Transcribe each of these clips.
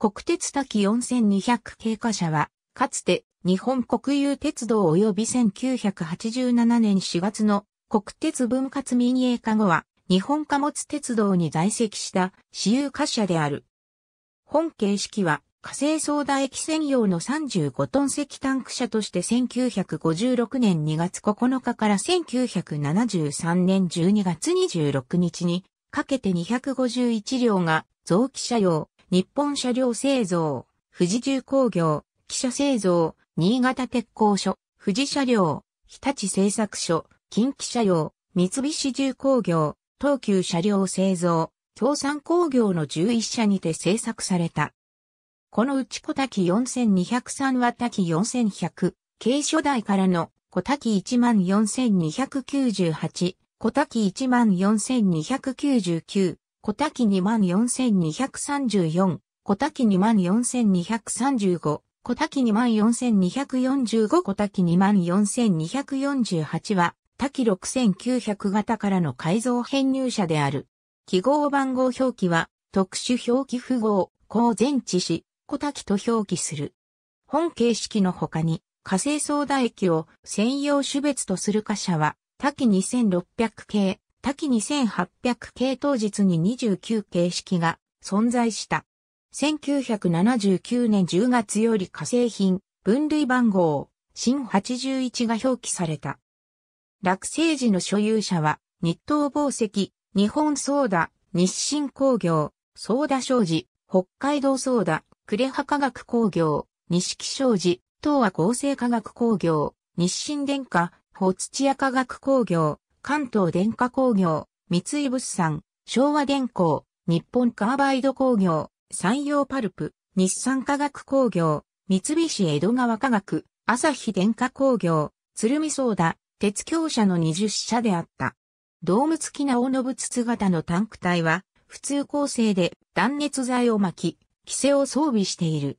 国鉄滝4200経過車は、かつて日本国有鉄道及び1987年4月の国鉄分割民営化後は、日本貨物鉄道に在籍した私有貨車である。本形式は、火星相談駅専用の35トン石タンク車として1956年2月9日から1973年12月26日にかけて251両が増機車用、日本車両製造、富士重工業、汽車製造、新潟鉄工所、富士車両、日立製作所、近畿車両、三菱重工業、東急車両製造、共産工業の11社にて製作された。このうち小滝4203は滝4100、軽初代からの小滝14298、小滝14299、小滝24234、小滝24235、小滝24245小滝24248は、滝6900型からの改造編入者である。記号番号表記は、特殊表記符号、公前置し、小滝と表記する。本形式の他に、火星相打液を専用種別とする貨車は、滝2600系、多岐2800系当日に29形式が存在した。1979年10月より化成品、分類番号、新81が表記された。落成時の所有者は、日東宝石、日本ソーダ、日清工業、ソーダ商事、北海道ソーダ、呉羽化学工業、西木商事、東亜合成化学工業、日清電化、ホツチア化学工業、関東電化工業、三井物産、昭和電工、日本カーバイド工業、山陽パルプ、日産化学工業、三菱江戸川化学、朝日電化工業、鶴見ソーダ、鉄橋社の20社であった。ドーム付きな大信筒型のタンク体は、普通構成で断熱材を巻き、規制を装備している。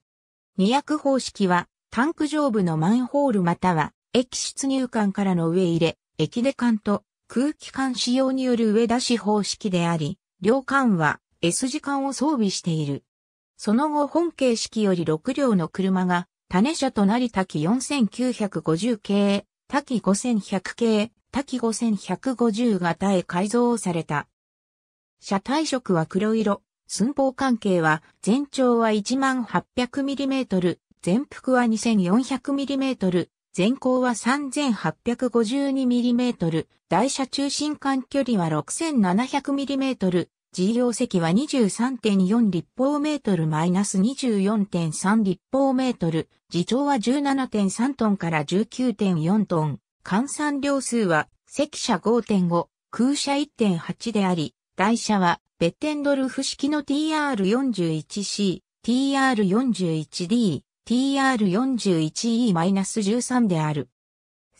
二役方式は、タンク上部のマンホールまたは、液出入管からの上入れ、液出管と空気管使用による上出し方式であり、両管は S 字間を装備している。その後本形式より6両の車が、種車となり滝4950系、滝5100系、滝5150型へ改造された。車体色は黒色、寸法関係は全長は 1800mm、全幅は 2400mm、全高は 3852mm、台車中心間距離は 6700mm、事業席は23.4立方メートルマイナス24.3立方メートル、自重は17.3トンから19.4トン、換算量数は赤車5.5、空車1.8であり、台車はベッテンドルフ式の TR41C、TR41D、TR41E-13 である。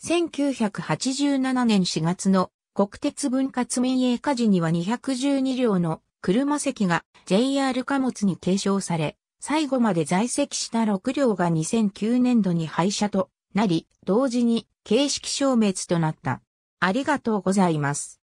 1987年4月の国鉄分割民営化時には212両の車席が JR 貨物に継承され、最後まで在籍した6両が2009年度に廃車となり、同時に形式消滅となった。ありがとうございます。